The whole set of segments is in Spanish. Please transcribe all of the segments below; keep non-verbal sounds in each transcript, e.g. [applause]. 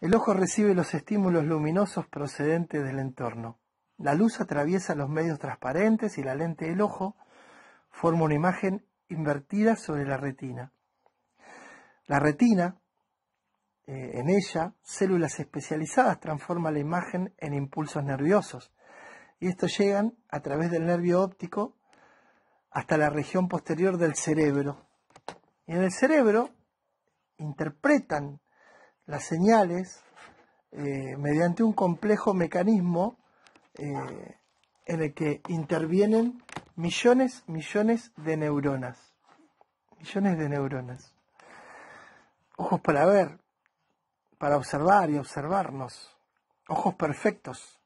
El ojo recibe los estímulos luminosos procedentes del entorno. La luz atraviesa los medios transparentes y la lente del ojo forma una imagen invertida sobre la retina. La retina, eh, en ella, células especializadas transforman la imagen en impulsos nerviosos y estos llegan a través del nervio óptico hasta la región posterior del cerebro. Y en el cerebro interpretan las señales eh, mediante un complejo mecanismo eh, en el que intervienen millones, millones de neuronas. Millones de neuronas. Ojos para ver, para observar y observarnos. Ojos perfectos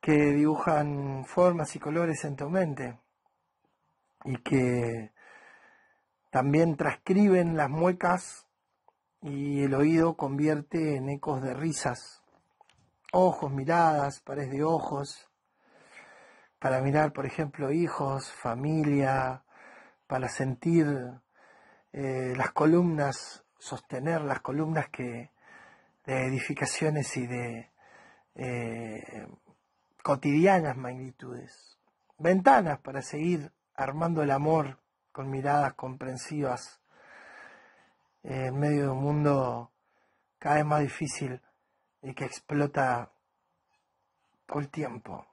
que dibujan formas y colores en tu mente y que también transcriben las muecas y el oído convierte en ecos de risas, ojos, miradas, pares de ojos, para mirar, por ejemplo, hijos, familia, para sentir eh, las columnas, sostener las columnas que, de edificaciones y de eh, cotidianas magnitudes. Ventanas para seguir armando el amor con miradas comprensivas eh, en medio de un mundo cada vez más difícil y que explota todo el tiempo.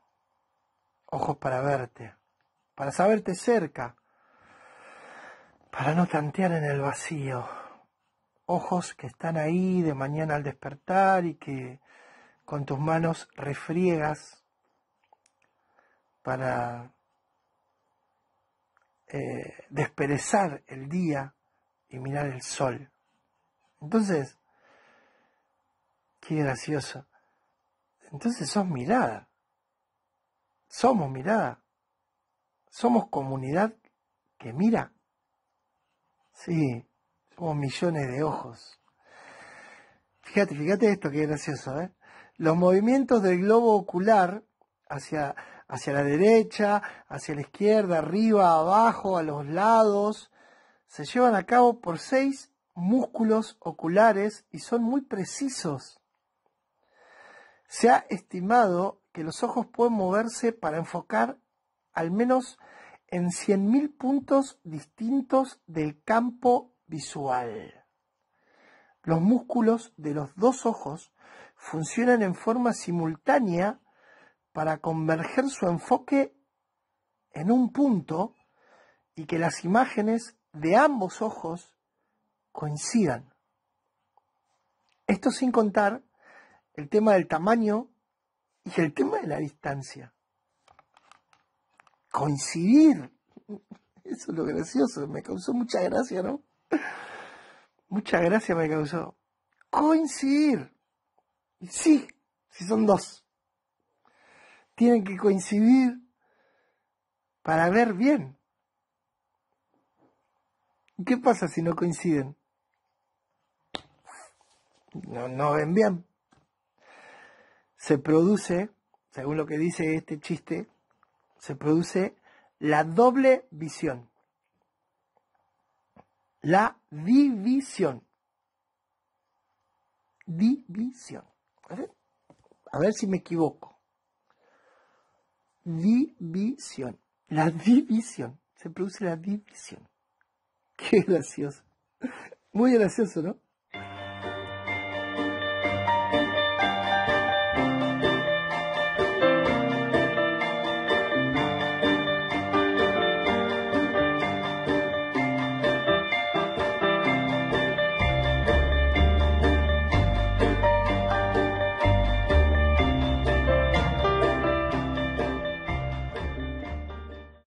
Ojos para verte, para saberte cerca, para no tantear en el vacío. Ojos que están ahí de mañana al despertar y que con tus manos refriegas para eh, desperezar el día y mirar el sol. Entonces, qué gracioso. Entonces sos mirada. Somos mirada. Somos comunidad que mira. Sí, somos millones de ojos. Fíjate, fíjate esto, qué gracioso, ¿eh? Los movimientos del globo ocular hacia, hacia la derecha, hacia la izquierda, arriba, abajo, a los lados, se llevan a cabo por seis músculos oculares y son muy precisos. Se ha estimado que los ojos pueden moverse para enfocar al menos en 100.000 puntos distintos del campo visual. Los músculos de los dos ojos funcionan en forma simultánea para converger su enfoque en un punto y que las imágenes de ambos ojos coincidan. Esto sin contar el tema del tamaño y el tema de la distancia. Coincidir. Eso es lo gracioso. Me causó mucha gracia, ¿no? Mucha gracia me causó. Coincidir. sí, si son dos. Tienen que coincidir para ver bien qué pasa si no coinciden? No, no ven bien. Se produce, según lo que dice este chiste, se produce la doble visión. La división. División. a ver si me equivoco. División. La división. Se produce la división. [laughs] Qué gracioso. Muy gracioso, ¿no?